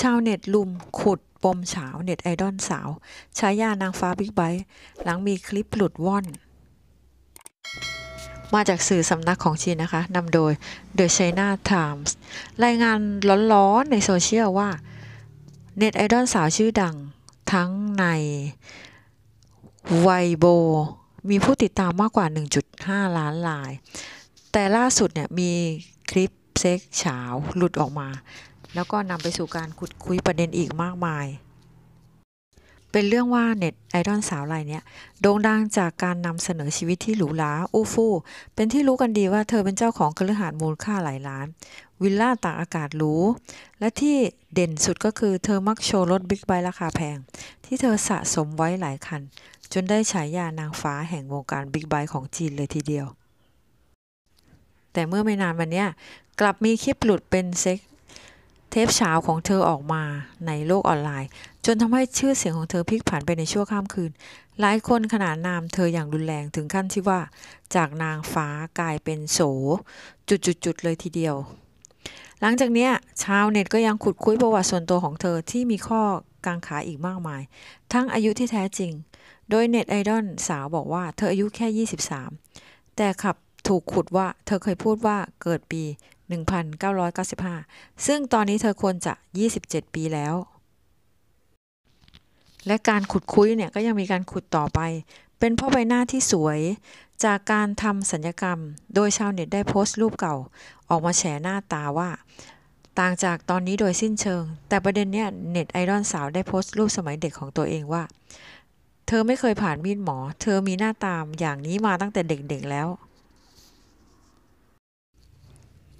ชาวเน็ตลุม ขุดปมเฉาเน็ตไอดอลสาวฉายานางฟ้าบิ๊กไบหลังมีคลิปหลุดว่อน มาจากสื่อสำนักของจีนนะคะนำโดย The China Times รายงานร้อนๆ ในโซเชียลว่า เน็ตไอดอลสาวชื่อดังทั้งในไยโบมีผู้ติดตามมากกว่า 1.5 ล้านลาย แต่ล่าสุดเนี่ยมีคลิปเซ็กเฉาหลุดออกมาแล้วก็นำไปสู่การขุดคุยประเด็นอีกมากมาย เป็นเรื่องว่าเน็ตไอดอลสาวรายนี้โด่งดังจากการนำเสนอชีวิตที่หรูหราอู้ฟู่ เป็นที่รู้กันดีว่าเธอเป็นเจ้าของคืหข่า์มูลค่าหลายล้าน วิลล่าตากอากาศหรู และที่เด่นสุดก็คือเธอมักโชว์รถบิ๊กไบค์ราคาแพงที่เธอสะสมไว้หลายคัน จนได้ฉายานางฟ้าแห่งวงการบิ๊กไบค์ของจีนเลยทีเดียว แต่เมื่อไม่นานวันนี้กลับมีคลิปหลุดเป็นเซ็กเทปเช้าของเธอออกมาในโลกออนไลน์ จนทำให้ชื่อเสียงของเธอพลิกผันไปในชั่วข้ามคืน หลายคนขนานนามเธออย่างรุนแรงถึงขั้นที่ว่า จากนางฟ้ากลายเป็นโสจุดๆเลยทีเดียว หลังจากนี้ชาวเน็ตก็ยังขุดคุยประวัติส่วนตัวของเธอที่มีข้อกังขาอีกมากมาย ทั้งอายุที่แท้จริง โดยเน็ตไอดอลสาวบอกว่าเธออายุแค่ 23 แต่ขับถูกขุดว่าเธอเคยพูดว่าเกิดปี1995 ซึ่งตอนนี้เธอควรจะ 27 ปีแล้ว และการขุดคุยเนี่ยก็ยังมีการขุดต่อไป เป็นเพราะใบหน้าที่สวยจากการทำสัญญกรรม โดยชาวเน็ตได้โพสต์รูปเก่า ออกมาแฉหน้าตาว่า ต่างจากตอนนี้โดยสิ้นเชิง แต่ประเด็นเนี้ยเน็ตไอดอลสาวได้โพสต์รูปสมัยเด็กของตัวเองว่า เธอไม่เคยผ่านมีดหมอ เธอมีหน้าตามอย่างนี้มาตั้งแต่เด็กๆแล้ว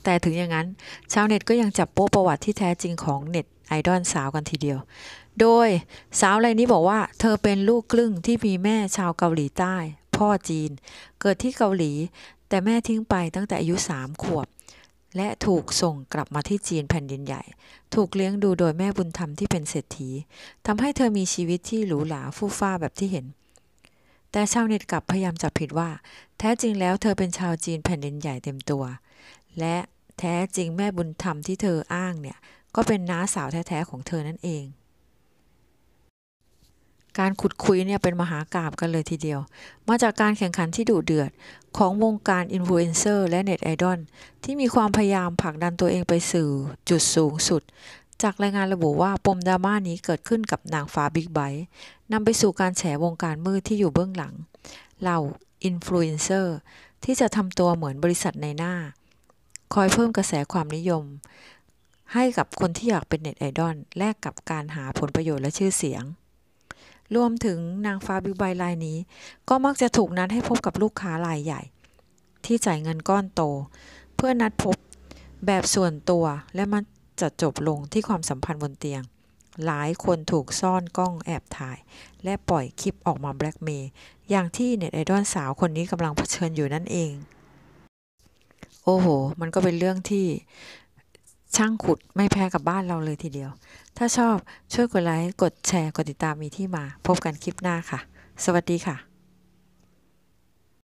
แต่ถึงอย่างนั้น ชาวเน็ตก็ยังจับโป๊ะประวัติที่แท้จริงของเน็ต ไอดอลสาวกันทีเดียว โดยสาวรายนี้บอกว่า เธอเป็นลูกครึ่งที่มีแม่ชาวเกาหลีใต้ พ่อจีนเกิดที่เกาหลี แต่แม่ทิ้งไปตั้งแต่อายุ 3 ขวบ และถูกส่งกลับมาที่จีนแผ่นดินใหญ่ ถูกเลี้ยงดูโดยแม่บุญธรรมที่เป็นเศรษฐีทำให้เธอมีชีวิตที่หรูหราฟู่ฟ้าแบบที่เห็น แต่ชาวเน็ตกลับพยายามจับผิดว่า แท้จริงแล้วเธอเป็นชาวจีนแผ่นดินใหญ่เต็มตัวและแท้จริงแม่บุญธรรมที่เธออ้างเนี่ย ก็เป็นน้าสาวแท้ๆของเธอนั่นเอง การขุดคุยเนี่ยเป็นมหากราบกันเลยทีเดียว มาจากการแข่งขันที่ดุเดือด ของวงการอินฟลูเอนเซอร์และเน็ตไอดอลที่มีความพยายามผลักดันตัวเองไปสู่จุดสูงสุด จากรายงานระบุว่าปมดราม่านี้เกิดขึ้นกับนางฟ้าบิ๊กไบท์นำไปสู่การแฉวงการมืดที่อยู่เบื้องหลังเหล่าอินฟลูเอนเซอร์ที่จะทำตัวเหมือนบริษัทในหน้าคอยเพิ่มกระแสความนิยม ให้กับคนที่อยากเป็นเน็ตไอดอลแลกกับการหาผลประโยชน์และชื่อเสียง รวมถึงนางฟ้าบิวไบรายนี้ ก็มักจะถูกนัดให้พบกับลูกค้ารายใหญ่ ที่จ่ายเงินก้อนโต เพื่อนัดพบแบบส่วนตัวและมันจะจบลงที่ความสัมพันธ์บนเตียง หลายคนถูกซ่อนกล้องแอบถ่าย และปล่อยคลิปออกมาแบล็กเมย์อย่างที่เน็ตไอดอลสาวคนนี้กำลังเผชิญอยู่นั่นเองโอ้โห มันก็เป็นเรื่องที่ช่างขุดไม่แพ้กับบ้านเราเลยทีเดียว ถ้าชอบช่วยกดไลค์กดแชร์ กดติดตามมีที่มา พบกันคลิปหน้าค่ะ สวัสดีค่ะ